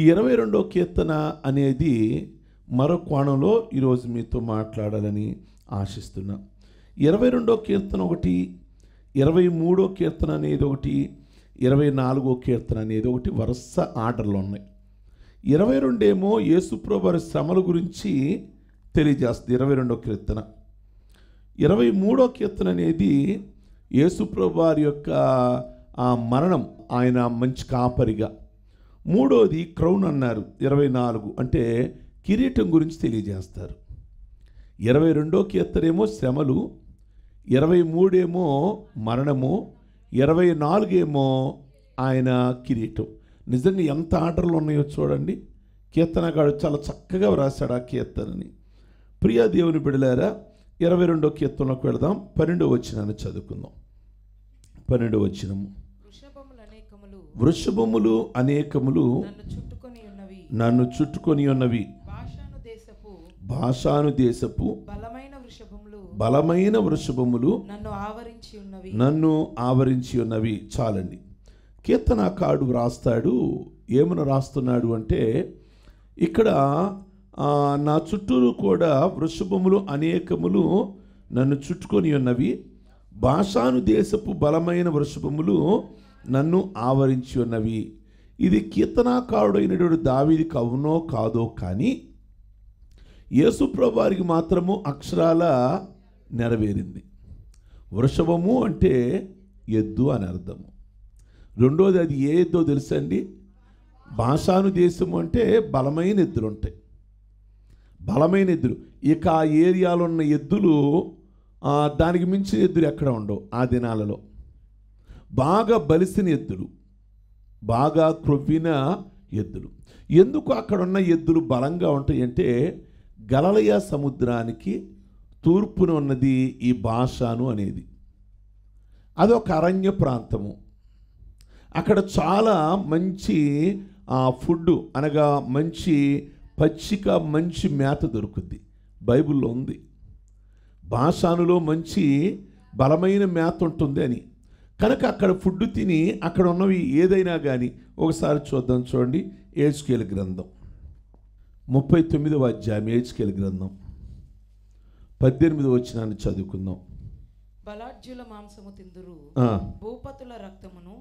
ఈ ఇరవై రెండో కీర్తన అనేది మరో కోణంలో ఈరోజు మీతో మాట్లాడాలని ఆశిస్తున్నా ఇరవై రెండో కీర్తన ఒకటి ఇరవై మూడో కీర్తన అనేది ఒకటి ఇరవై నాలుగో కీర్తన అనేది ఒకటి వరుస ఆర్డర్లు ఉన్నాయి ఇరవై రెండేమో యేసుప్రభు శ్రమల గురించి తెలియజేస్తుంది ఇరవై రెండో కీర్తన ఇరవై మూడో కీర్తన అనేది యేసుప్రభు వారి యొక్క ఆ మరణం ఆయన మంచి కాపరిగా మూడోది క్రౌన్ అన్నారు ఇరవై నాలుగు అంటే కిరీటం గురించి తెలియజేస్తారు ఇరవై రెండో కీర్తనేమో శ్రమలు ఇరవై మూడేమో మరణము ఇరవై నాలుగేమో ఆయన కిరీటం నిజంగా ఎంత ఆర్డర్లు ఉన్నాయో చూడండి కీర్తనగాడు చాలా చక్కగా వ్రాశాడు ఆ కీర్తనని ప్రియా దేవుని బిడలారా ఇరవై రెండో కీర్తనలోకి వెళదాం పన్నెండో వచ్చినాన్ని చదువుకుందాం పన్నెండో వచ్చినము వృషభములు అనేకములు నన్ను చుట్టుకొని ఉన్నవి భాషాను దేశపు బలమైన వృషభములు బలమైన వృషభములు నన్ను ఆవరించి ఉన్నవి నన్ను ఆవరించి ఉన్నవి చాలండి కీర్తన కాడు రాస్తాడు ఏమను రాస్తున్నాడు అంటే ఇక్కడ నా చుట్టూరు కూడా వృషభములు అనేకములు నన్ను చుట్టుకొని ఉన్నవి భాషాను దేశపు బలమైన వృషభములు నన్ను ఆవరించి ఉన్నవి ఇది కీర్తనాకారుడైనటువంటి దావీది కవునో కాదో కానీ యేసుప్రభారికి మాత్రము అక్షరాల నెరవేరింది వృషభము అంటే ఎద్దు అని అర్థము రెండోది అది ఏ ఎద్దో తెలుసండి దేశము అంటే బలమైన ఎద్దులు ఉంటాయి బలమైన ఎద్దులు ఇక ఆ ఏరియాలో ఉన్న ఎద్దులు దానికి మించిన ఎద్దులు ఎక్కడ ఉండవు ఆ దినాలలో బాగా బలిసిన ఎద్దులు బాగా క్రొవ్విన ఎద్దులు ఎందుకు అక్కడ ఉన్న ఎద్దులు బలంగా ఉంటాయి అంటే గలలయ సముద్రానికి తూర్పున ఉన్నది ఈ భాషను అనేది అదొక అరణ్య ప్రాంతము అక్కడ చాలా మంచి ఫుడ్ అనగా మంచి పచ్చిక మంచి మేత దొరుకుద్ది బైబిల్లో ఉంది భాషానులో మంచి బలమైన మేత ఉంటుంది అని కనుక అక్కడ ఫుడ్ తిని అక్కడ ఉన్నవి ఏదైనా కానీ ఒకసారి చూద్దాం చూడండి ఏజ్కేల్ గ్రంథం ముప్పై తొమ్మిదవ అధ్యాయం ఏజ్కేల్ గ్రంథం పద్దెనిమిది వచ్చినాన్ని చదువుకుందాం బలాఢ్యుల మాంసము తిందురు భూపతుల రక్తమును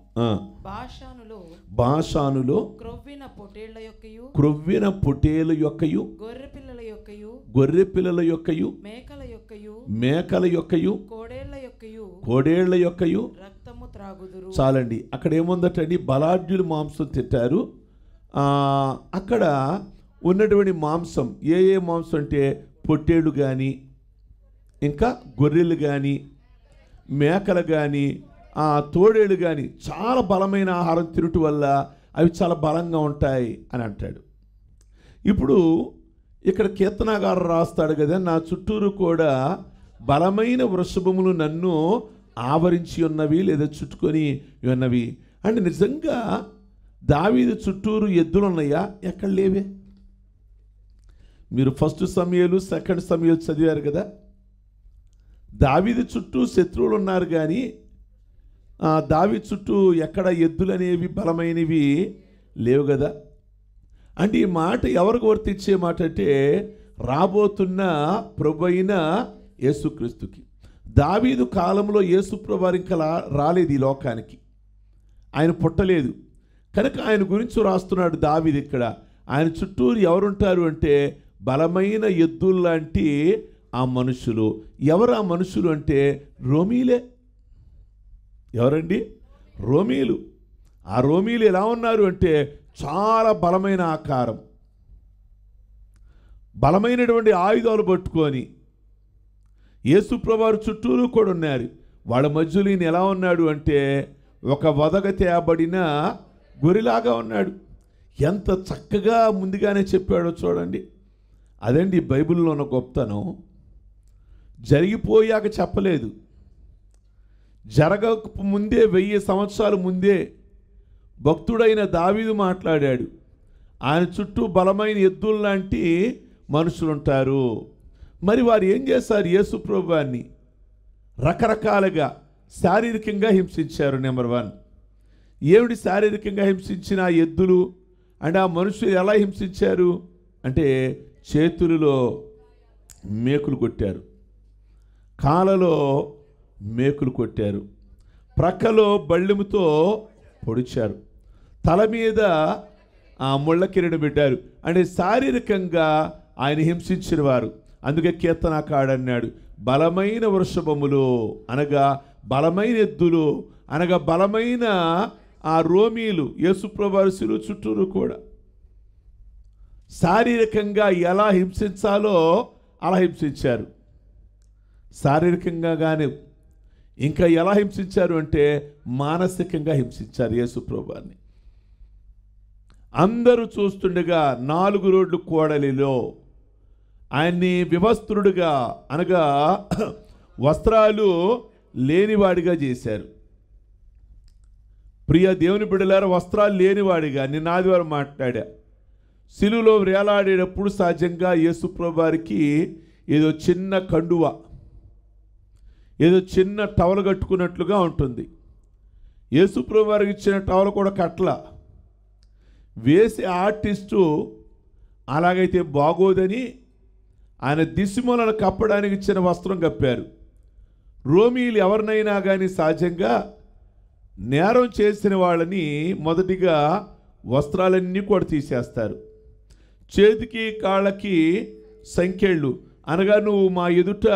భాషానులో భాషానులో క్రొవ్విన పొటేళ్ల యొక్కయు క్రొవ్విన పొటేలు యొక్కయు గొర్రె పిల్లల యొక్కయు గొర్రె పిల్లల యొక్కయు మేకల యొక్కయు మేకల యొక్కయు కోడేళ్ల యొక్కయు కోడేళ్ల యొక్కయు చాలండి అక్కడ ఏముందటండి బలాఢ్యులు మాంసం తిట్టారు అక్కడ ఉన్నటువంటి మాంసం ఏ ఏ మాంసం అంటే పొట్టేడు కానీ ఇంకా గొర్రెలు కానీ మేకలు కానీ ఆ తోడేళ్ళు కానీ చాలా బలమైన ఆహారం తినటం వల్ల అవి చాలా బలంగా ఉంటాయి అని అంటాడు ఇప్పుడు ఇక్కడ కీర్తనగారు రాస్తాడు కదా నా చుట్టూరు కూడా బలమైన వృషభములు నన్ను ఆవరించి ఉన్నవి లేదా చుట్టుకొని ఉన్నవి అంటే నిజంగా దావీది చుట్టూరు ఎద్దులు ఉన్నాయా ఎక్కడ లేవే మీరు ఫస్ట్ సమయాలు సెకండ్ సమయాలు చదివారు కదా దావీది చుట్టూ శత్రువులు ఉన్నారు కానీ దావి చుట్టూ ఎక్కడ ఎద్దులు అనేవి బలమైనవి లేవు కదా అంటే ఈ మాట ఎవరికి వర్తిచ్చే మాట అంటే రాబోతున్న ప్రభు అయిన యేసుక్రీస్తుకి దావీదు కాలంలో యేసుప్రభారింకల రాలేదు ఈ లోకానికి ఆయన పుట్టలేదు కనుక ఆయన గురించి రాస్తున్నాడు దావీది ఇక్కడ ఆయన చుట్టూరు ఎవరుంటారు అంటే బలమైన ఎద్దులు లాంటి ఆ మనుషులు ఎవరు ఆ మనుషులు అంటే రోమీలే ఎవరండి రోమీలు ఆ రోమీలు ఎలా ఉన్నారు అంటే చాలా బలమైన ఆకారం బలమైనటువంటి ఆయుధాలు పట్టుకొని యేసుప్రవారు చుట్టూరు కూడా ఉన్నారు వాళ్ళ మధ్యలో ఈయన ఎలా ఉన్నాడు అంటే ఒక వదగ తేబడిన గొరిలాగా ఉన్నాడు ఎంత చక్కగా ముందుగానే చెప్పాడో చూడండి అదండి బైబిల్లో ఉన్న గొప్పతనం జరిగిపోయాక చెప్పలేదు జరగక ముందే వెయ్యి సంవత్సరాల ముందే భక్తుడైన దావీదు మాట్లాడాడు ఆయన చుట్టూ బలమైన ఎద్దుల్లాంటి మనుషులుంటారు మరి వారు ఏం చేశారు యేసు ప్రభువాన్ని రకరకాలుగా శారీరకంగా హింసించారు నెంబర్ వన్ ఏమిటి శారీరకంగా హింసించిన ఎద్దులు అండ్ ఆ మనుషులు ఎలా హింసించారు అంటే చేతులలో మేకులు కొట్టారు కాలలో మేకులు కొట్టారు ప్రక్కలో బళ్ళెముతో పొడిచారు తల మీద ఆ ముళ్ళ కిరణ పెట్టారు అంటే శారీరకంగా ఆయన హింసించిన వారు అందుకే కీర్తన కాడన్నాడు బలమైన వృషభములు అనగా బలమైన ఎద్దులు అనగా బలమైన ఆ రోమీలు యేసుప్రవారసులు చుట్టూరు కూడా శారీరకంగా ఎలా హింసించాలో అలా హింసించారు శారీరకంగా కానీ ఇంకా ఎలా హింసించారు అంటే మానసికంగా హింసించారు యేసుప్రభాన్ని అందరూ చూస్తుండగా నాలుగు రోడ్లు కోడలిలో ఆయన్ని వివస్త్రుడుగా అనగా వస్త్రాలు లేనివాడిగా చేశారు ప్రియ దేవుని బిడ్డలారా వస్త్రాలు లేనివాడిగా నిన్న ఆదివారం మాట్లాడా సిలులో వేలాడేటప్పుడు సహజంగా యేసుప్రభారికి ఏదో చిన్న కండువ ఏదో చిన్న టవల్ కట్టుకున్నట్లుగా ఉంటుంది యేసుప్రభారికి ఇచ్చిన టవల్ కూడా కట్ల వేసే ఆర్టిస్టు అలాగైతే బాగోదని ఆయన దిశమూలను కప్పడానికి ఇచ్చిన వస్త్రం కప్పారు రోమీలు ఎవరినైనా కానీ సహజంగా నేరం చేసిన వాళ్ళని మొదటిగా వస్త్రాలన్నీ కూడా తీసేస్తారు చేతికి కాళ్ళకి సంఖ్యళ్ళు అనగా నువ్వు మా ఎదుట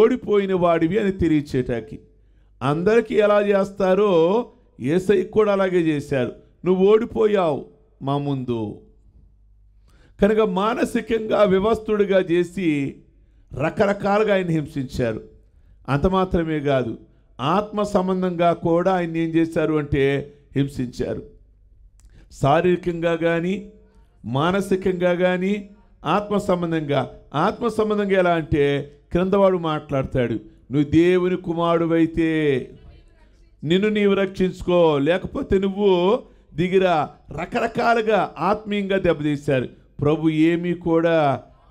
ఓడిపోయిన వాడివి అని తెలియచేటాకి అందరికీ ఎలా చేస్తారో ఏసైకి కూడా అలాగే చేశారు నువ్వు ఓడిపోయావు మా ముందు కనుక మానసికంగా వివస్తుడిగా చేసి రకరకాలుగా ఆయన హింసించారు అంత మాత్రమే కాదు ఆత్మ సంబంధంగా కూడా ఆయన ఏం చేశారు అంటే హింసించారు శారీరకంగా కానీ మానసికంగా కానీ ఆత్మ సంబంధంగా ఆత్మ సంబంధంగా ఎలా అంటే క్రిందవాడు మాట్లాడతాడు నువ్వు దేవుని కుమారుడువైతే నిన్ను నీవు రక్షించుకో లేకపోతే నువ్వు దిగిరా రకరకాలుగా ఆత్మీయంగా దెబ్బతీశారు ప్రభు ఏమీ కూడా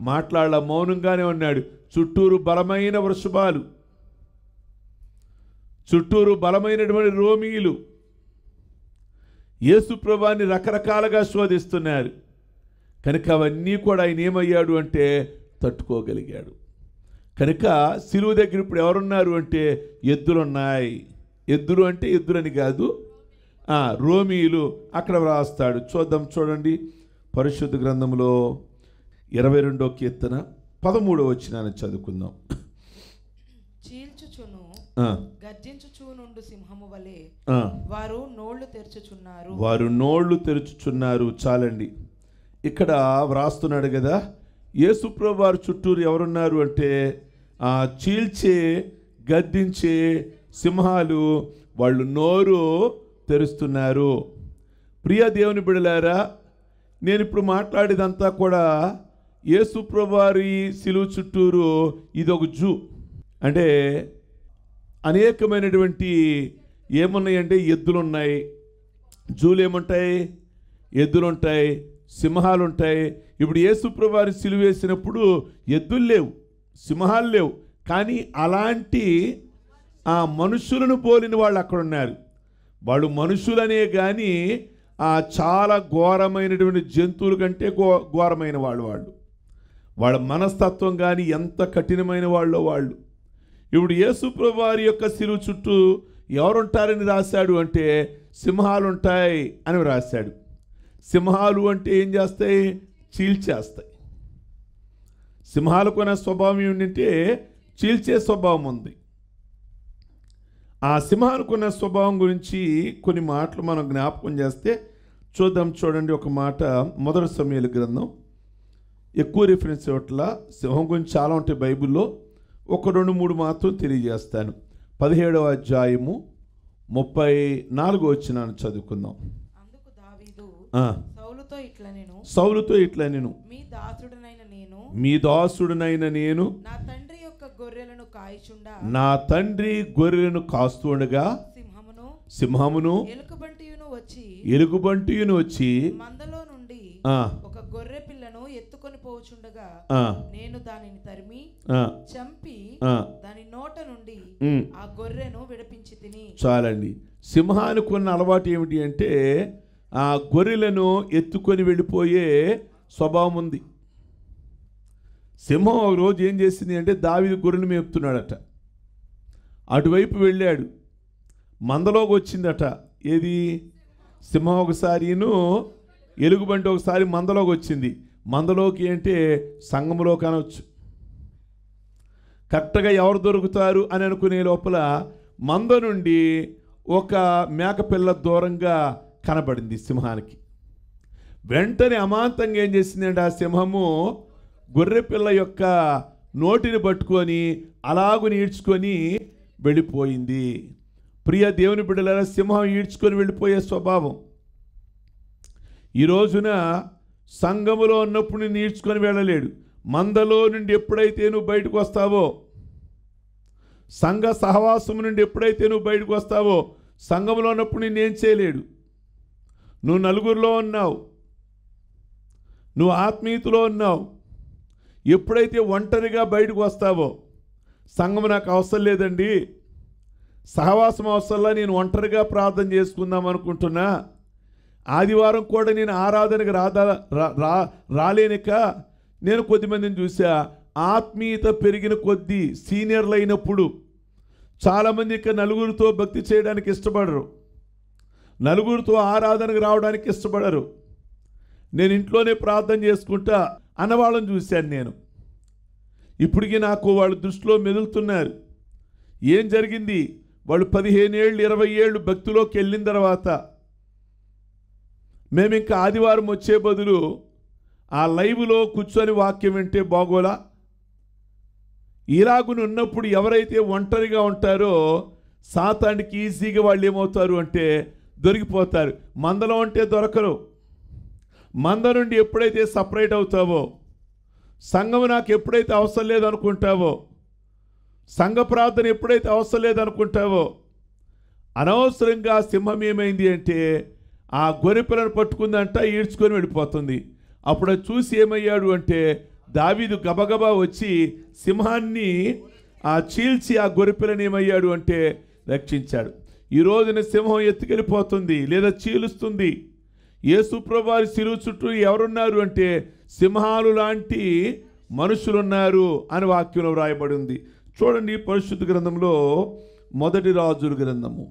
మాట్లాడ మౌనంగానే ఉన్నాడు చుట్టూరు బలమైన వృషభాలు చుట్టూరు బలమైనటువంటి రోమిలు యేసు ప్రభాన్ని రకరకాలుగా శోధిస్తున్నారు కనుక అవన్నీ కూడా ఆయన ఏమయ్యాడు అంటే తట్టుకోగలిగాడు కనుక సిలువ దగ్గర ఇప్పుడు ఎవరున్నారు అంటే ఎద్దులున్నాయి ఎద్దులు అంటే ఎద్దులని కాదు రోమిలు అక్కడ వ్రాస్తాడు చూద్దాం చూడండి పరిశుద్ధ గ్రంథంలో ఇరవై రెండో కీర్తన పదమూడో వచ్చిన చదువుకుందాం చీల్చుచును గర్జించుచూనుండు సింహము వలె వారు నోళ్లు తెరుచుచున్నారు వారు నోళ్లు తెరుచుచున్నారు చాలండి ఇక్కడ వ్రాస్తున్నాడు కదా యేసుప్రభు వారు చుట్టూరు ఎవరున్నారు అంటే ఆ చీల్చే గద్దించే సింహాలు వాళ్ళు నోరు తెరుస్తున్నారు ప్రియ దేవుని బిడలారా నేను ఇప్పుడు మాట్లాడేదంతా కూడా సుప్రవారి శిలువ చుట్టూరు ఇది ఒక జూ అంటే అనేకమైనటువంటి ఏమున్నాయంటే ఎద్దులు ఉన్నాయి జూలు ఏముంటాయి ఎద్దులుంటాయి సింహాలు ఉంటాయి ఇప్పుడు సుప్రవారి సిలువ వేసినప్పుడు ఎద్దులు లేవు సింహాలు లేవు కానీ అలాంటి ఆ మనుషులను పోలిన వాళ్ళు అక్కడ ఉన్నారు వాళ్ళు మనుషులనే కానీ చాలా ఘోరమైనటువంటి జంతువుల కంటే ఘో ఘోరమైన వాళ్ళు వాళ్ళు వాళ్ళ మనస్తత్వం కానీ ఎంత కఠినమైన వాళ్ళో వాళ్ళు ఇప్పుడు యేసుప్రభు వారి యొక్క శిలువు చుట్టూ ఎవరుంటారని రాశాడు అంటే సింహాలు ఉంటాయి అని రాశాడు సింహాలు అంటే ఏం చేస్తాయి చీల్చేస్తాయి అనే స్వభావం ఏంటంటే చీల్చే స్వభావం ఉంది ఆ సింహానుకున్న స్వభావం గురించి కొన్ని మాటలు మనం జ్ఞాపకం చేస్తే చూద్దాం చూడండి ఒక మాట మొదటి సమయాల గ్రంథం ఎక్కువ రిఫరెన్స్ ఇవ్వట్ల సింహం గురించి చాలా ఉంటాయి బైబిల్లో ఒక రెండు మూడు మాత్రం తెలియజేస్తాను పదిహేడవ అధ్యాయము ముప్పై నాలుగు వచ్చినాను చదువుకుందాం సౌలుతో ఇట్లా నేను మీ దాసుడునైన నేను నా తండ్రి గొర్రెలను కాయిచుండా నా తండ్రి గొర్రెలను కాస్తుండగా సింహమును సింహమును ఎలుకబంటియును వచ్చి ఎలుగుబంటియును వచ్చి మందలో నుండి ఒక గొర్రె పిల్లను ఎత్తుకొని పోచుండగా నేను దానిని తరిమి చంపి దాని నోట నుండి ఆ గొర్రెను విడిపించి తిని చాలండి సింహానికి ఉన్న అలవాటు ఏమిటి అంటే ఆ గొర్రెలను ఎత్తుకొని వెళ్ళిపోయే స్వభావం ఉంది సింహం ఒక రోజు ఏం చేసింది అంటే దావిది గొర్రెలు మేపుతున్నాడట అటువైపు వెళ్ళాడు మందలోకి వచ్చిందట ఏది సింహం ఒకసారిను ఎలుగుబంటి ఒకసారి మందలోకి వచ్చింది మందలోకి అంటే సంగంలో అనవచ్చు కరెక్ట్గా ఎవరు దొరుకుతారు అని అనుకునే లోపల మంద నుండి ఒక మేకపిల్ల దూరంగా కనబడింది సింహానికి వెంటనే అమాంతంగా ఏం చేసిందంటే ఆ సింహము గొర్రెపిల్ల యొక్క నోటిని పట్టుకొని అలాగు ఈడ్చుకొని వెళ్ళిపోయింది ప్రియ దేవుని బిడ్డలారా సింహం ఈడ్చుకొని వెళ్ళిపోయే స్వభావం ఈ రోజున సంఘములో ఉన్నప్పుడు నేను ఈడ్చుకొని వెళ్ళలేడు మందలో నుండి ఎప్పుడైతే నువ్వు బయటకు వస్తావో సంఘ సహవాసం నుండి ఎప్పుడైతే నువ్వు బయటకు వస్తావో సంఘంలో ఉన్నప్పుడు నేనేం చేయలేడు నువ్వు నలుగురిలో ఉన్నావు నువ్వు ఆత్మీయతలో ఉన్నావు ఎప్పుడైతే ఒంటరిగా బయటకు వస్తావో సంఘం నాకు అవసరం లేదండి సహవాసం అవసరంలా నేను ఒంటరిగా ప్రార్థన చేసుకుందాం అనుకుంటున్నా ఆదివారం కూడా నేను ఆరాధనకు రాదా రా రాలేనిక నేను కొద్దిమందిని చూసా ఆత్మీయత పెరిగిన కొద్దీ సీనియర్లు అయినప్పుడు చాలామంది ఇక నలుగురితో భక్తి చేయడానికి ఇష్టపడరు నలుగురితో ఆరాధనకు రావడానికి ఇష్టపడరు నేను ఇంట్లోనే ప్రార్థన చేసుకుంటా అన్నవాళ్ళని చూశాను నేను ఇప్పటికీ నాకు వాళ్ళు దృష్టిలో మెదులుతున్నారు ఏం జరిగింది వాళ్ళు పదిహేను ఏళ్ళు ఇరవై ఏళ్ళు భక్తిలోకి వెళ్ళిన తర్వాత మేము ఇంకా ఆదివారం వచ్చే బదులు ఆ లైవ్లో కూర్చొని వాక్యం వింటే బాగోలా ఇలాగుని ఉన్నప్పుడు ఎవరైతే ఒంటరిగా ఉంటారో సాతానికి ఈజీగా వాళ్ళు ఏమవుతారు అంటే దొరికిపోతారు మందలో అంటే దొరకరు మంద నుండి ఎప్పుడైతే సపరేట్ అవుతావో సంఘం నాకు ఎప్పుడైతే అవసరం లేదనుకుంటావో సంఘ ప్రార్థన ఎప్పుడైతే అవసరం లేదనుకుంటావో అనవసరంగా సింహం ఏమైంది అంటే ఆ గొరిపిల్లను పట్టుకుందంట ఈడ్చుకొని వెళ్ళిపోతుంది అప్పుడు చూసి ఏమయ్యాడు అంటే దావీదు గబగబా వచ్చి సింహాన్ని ఆ చీల్చి ఆ గొరిపిలను ఏమయ్యాడు అంటే రక్షించాడు ఈ రోజున సింహం ఎత్తుకెళ్ళిపోతుంది లేదా చీలుస్తుంది యేసుప్రభారి శిరువు చుట్టూ ఎవరున్నారు అంటే సింహాలు లాంటి మనుషులున్నారు అని వాక్యంలో వ్రాయబడింది చూడండి పరిశుద్ధ గ్రంథంలో మొదటి రాజుల గ్రంథము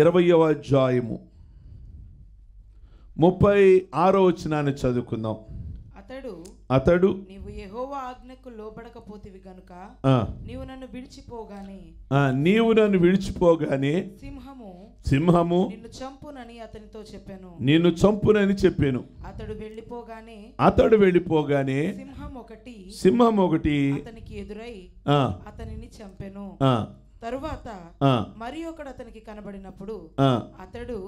ఇరవయవ అధ్యాయము ముప్పై ఆరో వచ్చినాన్ని చదువుకుందాం అతడు అతడు నీవు యెహోవా ఆజ్ఞకు లోబడకపోతివి గనుక నీవు నన్ను విడిచిపోగానే నీవు నన్ను విడిచిపోగానే సింహము సింహము నిన్ను చంపునని అతనితో చెప్పాను నిన్ను చంపునని చెప్పాను అతడు వెళ్ళిపోగానే అతడు వెళ్ళిపోగానే సింహం ఒకటి సింహం ఒకటి అతనికి ఎదురై అతనిని చంపెను తరువాత మరి ఒకడు అతనికి కనబడినప్పుడు అతడు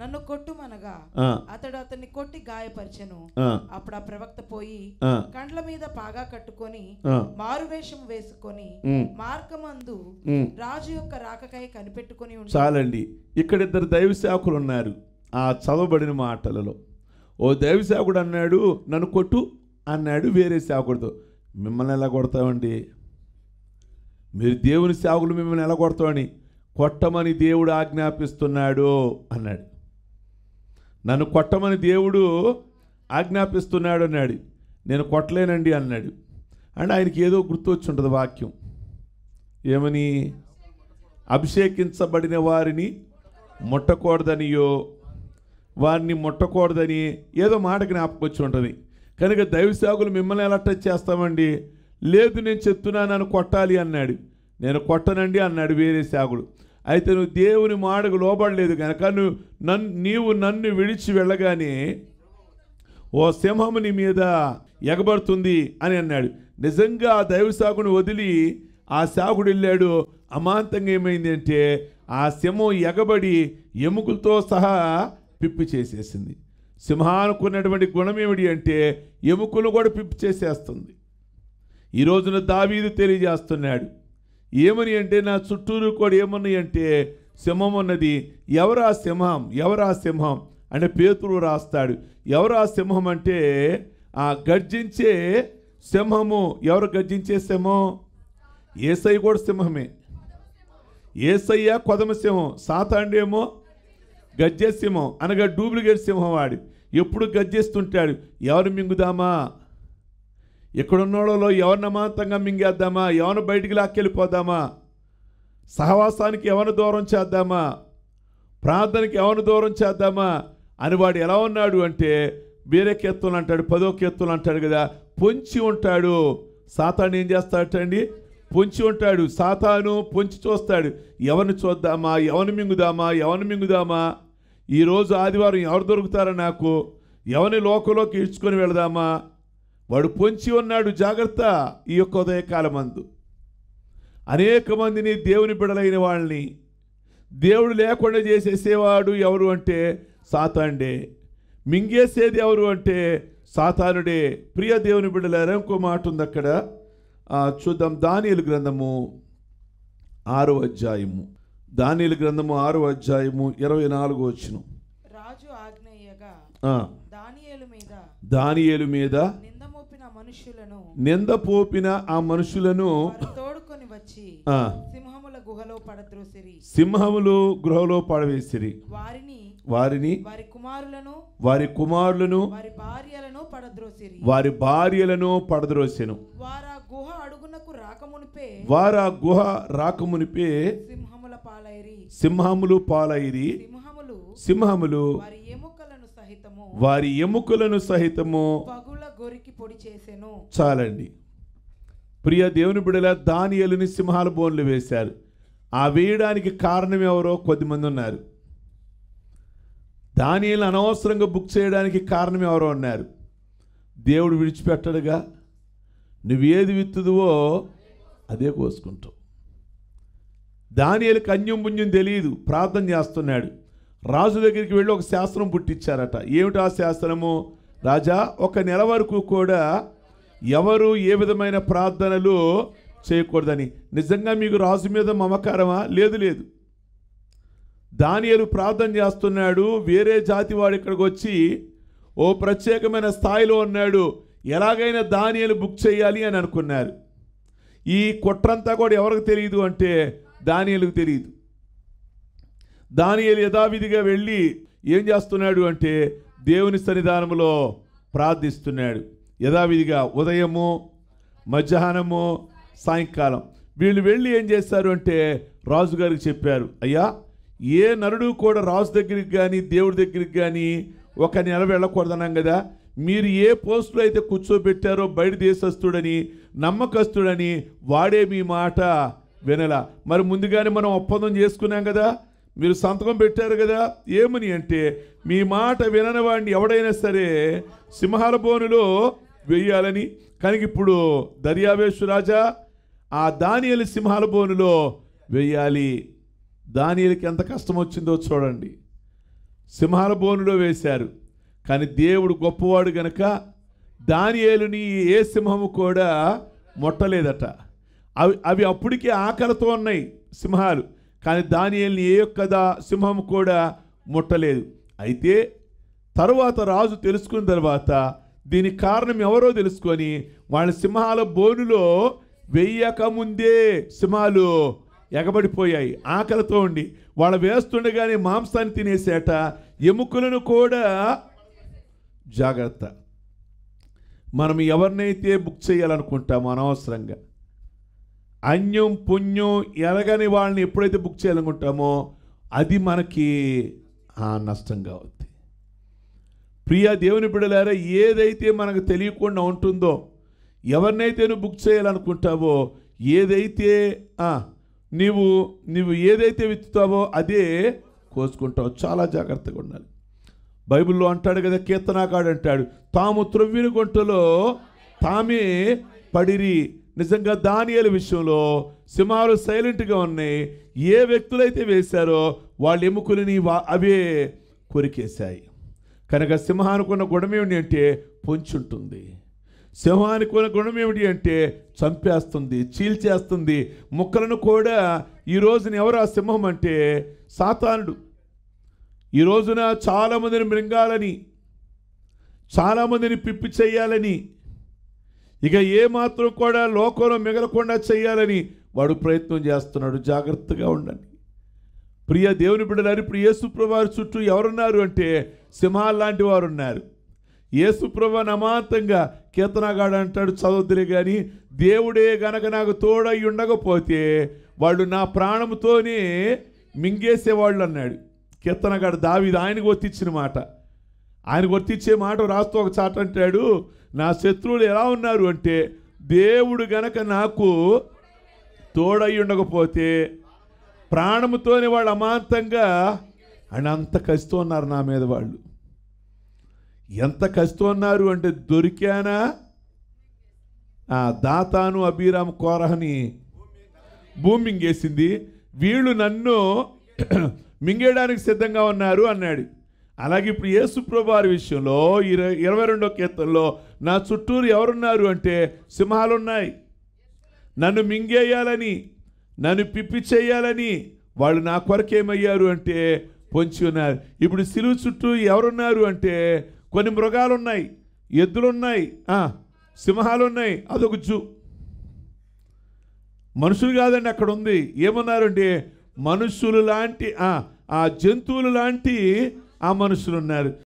నన్ను కొట్టుమనగా అతడు అతన్ని కొట్టి గాయపరిచెను అప్పుడు ఆ ప్రవక్త పోయి కండ్ల మీద పాగా కట్టుకొని మారువేషం వేసుకొని మార్గమందు రాజు యొక్క రాకకాయ కనిపెట్టుకుని చాలండి ఇక్కడ ఇద్దరు దైవ సేవకులు ఉన్నారు ఆ చదవబడిన మాటలలో ఓ దైవ సేవకుడు అన్నాడు నన్ను కొట్టు అన్నాడు వేరే సేవకుడితో మిమ్మల్ని ఎలా కొడతామండి మీరు దేవుని సేవకులు మిమ్మల్ని ఎలగొడతామని కొట్టమని దేవుడు ఆజ్ఞాపిస్తున్నాడు అన్నాడు నన్ను కొట్టమని దేవుడు ఆజ్ఞాపిస్తున్నాడు అన్నాడు నేను కొట్టలేనండి అన్నాడు అండ్ ఆయనకి ఏదో గుర్తు వచ్చి ఉంటుంది వాక్యం ఏమని అభిషేకించబడిన వారిని ముట్టకూడదనియో వారిని ముట్టకూడదని ఏదో మాట జ్ఞాపకొచ్చి ఉంటుంది కనుక దైవ సేవకులు మిమ్మల్ని ఎలా టచ్ చేస్తామండి లేదు నేను నన్ను కొట్టాలి అన్నాడు నేను కొట్టనండి అన్నాడు వేరే సాగుడు అయితే నువ్వు దేవుని మాడకు లోబడలేదు కనుక నువ్వు నన్ను నీవు నన్ను విడిచి వెళ్ళగానే ఓ సింహము నీ మీద ఎగబడుతుంది అని అన్నాడు నిజంగా ఆ దైవ సాగుని వదిలి ఆ సాగుడు వెళ్ళాడు అమాంతంగా ఏమైంది అంటే ఆ సింహం ఎగబడి ఎముకలతో సహా పిప్పి చేసేసింది సింహానుకున్నటువంటి గుణం ఏమిటి అంటే ఎముకలు కూడా పిప్పి చేసేస్తుంది ఈ రోజున దావీదు తెలియజేస్తున్నాడు ఏమని అంటే నా చుట్టూరు కూడా ఏమని అంటే సింహం అన్నది ఎవరా సింహం ఎవరా సింహం అంటే పేతురు రాస్తాడు ఎవరా సింహం అంటే ఆ గర్జించే సింహము ఎవరు గర్జించే సింహం ఏసై కూడా సింహమే ఏసయ్య కొదమ సింహం సాతాండేమో గజ్జే సింహం అనగా డూప్లికేట్ సింహం వాడు ఎప్పుడు గజ్జేస్తుంటాడు ఎవరు మింగుదామా ఎక్కడున్నాడోలో ఎవరిని అమాంతంగా మింగేద్దామా ఎవరిని బయటికి లాక్కెళ్ళిపోదామా సహవాసానికి ఎవరిని దూరం చేద్దామా ప్రార్థనకి ఎవరిని దూరం చేద్దామా అని వాడు ఎలా ఉన్నాడు అంటే వేరే కేత్తులు అంటాడు పదో కేత్తులు అంటాడు కదా పొంచి ఉంటాడు సాతాను ఏం చేస్తాడటండి పొంచి ఉంటాడు సాతాను పొంచి చూస్తాడు ఎవరిని చూద్దామా ఎవరిని మింగుదామా ఎవరిని మింగుదామా ఈరోజు ఆదివారం ఎవరు దొరుకుతారా నాకు ఎవరిని లోకంలోకి ఈడ్చుకొని వెళదామా వాడు పొంచి ఉన్నాడు జాగ్రత్త ఈ యొక్క ఉదయకాలమందు అనేక మందిని దేవుని బిడలైన వాళ్ళని దేవుడు లేకుండా చేసేసేవాడు ఎవరు అంటే సాతాండే మింగేసేది ఎవరు అంటే సాతానుడే ప్రియ దేవుని బిడ్డలారా ఇంకో మాట ఉంది అక్కడ చూద్దాం దానియలు గ్రంథము ఆరో అధ్యాయము దానియలు గ్రంథము ఆరో అధ్యాయము ఇరవై నాలుగు వచ్చిన రాజు ఆగ్నేయగా దానియలు మీద దానియేలు మీద మనుషులను నింద పోపిన ఆ మనుషులను తోడుకొని వచ్చి సింహముల గుహలో పడద్రోసిరి సింహములు గుహలో పడవేసిరి వారిని వారిని వారి కుమారులను వారి కుమారులను వారి భార్యలను పడద్రోసిరి వారి భార్యలను పడద్రోసెను వారా గుహ అడుగునకు రాకమునిపే వారా గుహ రాకమునిపే సింహముల పాలైరి సింహములు పాలైరి సింహములు సింహములు వారి ఎముకలను సహితము వారి ఎముకలను సహితము గొరికి పొడి చేసెను చాలండి ప్రియ దేవుని బిడల దానియలుని సింహాల బోన్లు వేశారు ఆ వేయడానికి కారణం ఎవరో కొద్దిమంది ఉన్నారు దానియలు అనవసరంగా బుక్ చేయడానికి కారణం ఎవరో ఉన్నారు దేవుడు విడిచిపెట్టడుగా నువ్వేది విత్తుదువో అదే కోసుకుంటావు దానియలకు అన్యం పుణ్యం తెలియదు ప్రార్థన చేస్తున్నాడు రాజు దగ్గరికి వెళ్ళి ఒక శాస్త్రం పుట్టించారట ఏమిటా శాస్త్రము రాజా ఒక నెల వరకు కూడా ఎవరు ఏ విధమైన ప్రార్థనలు చేయకూడదని నిజంగా మీకు రాజు మీద మమకారమా లేదు లేదు దానియలు ప్రార్థన చేస్తున్నాడు వేరే జాతి వాడు ఇక్కడికి వచ్చి ఓ ప్రత్యేకమైన స్థాయిలో ఉన్నాడు ఎలాగైనా దానియలు బుక్ చేయాలి అని అనుకున్నారు ఈ కుట్రంతా కూడా ఎవరికి తెలియదు అంటే దానియలకు తెలియదు దానియలు యథావిధిగా వెళ్ళి ఏం చేస్తున్నాడు అంటే దేవుని సన్నిధానంలో ప్రార్థిస్తున్నాడు యథావిధిగా ఉదయము మధ్యాహ్నము సాయంకాలం వీళ్ళు వెళ్ళి ఏం చేస్తారు అంటే రాజుగారికి చెప్పారు అయ్యా ఏ నరుడు కూడా రాజు దగ్గరికి కానీ దేవుడి దగ్గరికి కానీ ఒక నెల వెళ్ళకూడదన్నాం కదా మీరు ఏ పోస్టులో అయితే కూర్చోబెట్టారో బయట దేశస్తుడని నమ్మకస్తుడని వాడే మీ మాట వినలా మరి ముందుగానే మనం ఒప్పందం చేసుకున్నాం కదా మీరు సంతకం పెట్టారు కదా ఏమని అంటే మీ మాట వినని వాడిని ఎవడైనా సరే సింహాల బోనులో వేయాలని కానీ ఇప్పుడు దర్యావేశు రాజా ఆ దానియలు సింహాల బోనులో వేయాలి దానియలకి ఎంత కష్టం వచ్చిందో చూడండి సింహాల బోనులో వేశారు కానీ దేవుడు గొప్పవాడు గనక దానియలుని ఏ సింహము కూడా మొట్టలేదట అవి అవి అప్పటికే ఆకలితో ఉన్నాయి సింహాలు కానీ దానియల్ని ఏ యొక్క సింహం కూడా ముట్టలేదు అయితే తర్వాత రాజు తెలుసుకున్న తర్వాత దీనికి కారణం ఎవరో తెలుసుకొని వాళ్ళ సింహాల బోనులో వెయ్యకముందే సింహాలు ఎగబడిపోయాయి ఆకలితో ఉండి వాళ్ళు వేస్తుండగానే మాంసాన్ని తినేసేట ఎముకలను కూడా జాగ్రత్త మనం ఎవరినైతే బుక్ చేయాలనుకుంటామో అనవసరంగా అన్యం పుణ్యం ఎరగని వాళ్ళని ఎప్పుడైతే బుక్ చేయాలనుకుంటామో అది మనకి నష్టంగా కావద్ది ప్రియా దేవుని బిడ్డలారా ఏదైతే మనకు తెలియకుండా ఉంటుందో ఎవరినైతే నువ్వు బుక్ చేయాలనుకుంటావో ఏదైతే నీవు నువ్వు ఏదైతే విత్తుతావో అదే కోసుకుంటావు చాలా జాగ్రత్తగా ఉండాలి బైబిల్లో అంటాడు కదా కీర్తనాకాడు అంటాడు తాము త్రొవ్విన గుంటలో తామే పడిరి నిజంగా దానియాల విషయంలో సింహాలు సైలెంట్గా ఉన్నాయి ఏ వ్యక్తులైతే వేశారో వాళ్ళ ఎముకలని అవే కొరికేశాయి కనుక సింహానికి ఉన్న గుణం ఏమిటి అంటే పొంచుంటుంది సింహానికి ఉన్న గుణం ఏమిటి అంటే చంపేస్తుంది చీల్చేస్తుంది ముక్కలను కూడా ఈ రోజున ఎవరు ఆ సింహం అంటే సాతానుడు ఈ రోజున చాలామందిని మృంగాలని చాలామందిని పిప్పి చేయాలని ఇక ఏమాత్రం కూడా లోకంలో మిగలకుండా చేయాలని వాడు ప్రయత్నం చేస్తున్నాడు జాగ్రత్తగా ఉండండి ప్రియ దేవుని బిడ్డలారు ఇప్పుడు యేసుప్రభావారి చుట్టూ ఎవరున్నారు అంటే సింహాలు లాంటి వారు ఉన్నారు యేసుప్రభ నమాంతంగా కీర్తనగాడు అంటాడు చదువుతులే కానీ దేవుడే గనక నాకు తోడై ఉండకపోతే వాళ్ళు నా ప్రాణముతోనే మింగేసేవాళ్ళు అన్నాడు కీర్తనగాడు దావి ఆయనకు ఒత్తిచ్చిన మాట ఆయన వర్తించే మాట రాస్తూ ఒక చాట అంటాడు నా శత్రువులు ఎలా ఉన్నారు అంటే దేవుడు గనక నాకు తోడై ఉండకపోతే ప్రాణముతోని వాళ్ళు అమాంతంగా అని అంత కసితో ఉన్నారు నా మీద వాళ్ళు ఎంత కసితో ఉన్నారు అంటే దొరికానా ఆ దాతాను అభిరామ్ కోరహని భూమి మింగేసింది వీళ్ళు నన్ను మింగేయడానికి సిద్ధంగా ఉన్నారు అన్నాడు అలాగే ఇప్పుడు యేసు వారి విషయంలో ఇరవై ఇరవై రెండో కీర్తనలో నా చుట్టూరు ఎవరున్నారు అంటే సింహాలున్నాయి నన్ను మింగేయాలని నన్ను పిప్పి చేయాలని వాళ్ళు నా కొరకు ఏమయ్యారు అంటే పొంచి ఉన్నారు ఇప్పుడు సిలువు చుట్టూ ఎవరున్నారు అంటే కొన్ని మృగాలున్నాయి ఉన్నాయి ఎద్దులున్నాయి సింహాలు ఉన్నాయి అదొక జూ మనుషులు కాదండి అక్కడ ఉంది ఏమన్నారంటే మనుషులు లాంటి ఆ జంతువులు లాంటి ఆ మనుషులు ఉన్నారు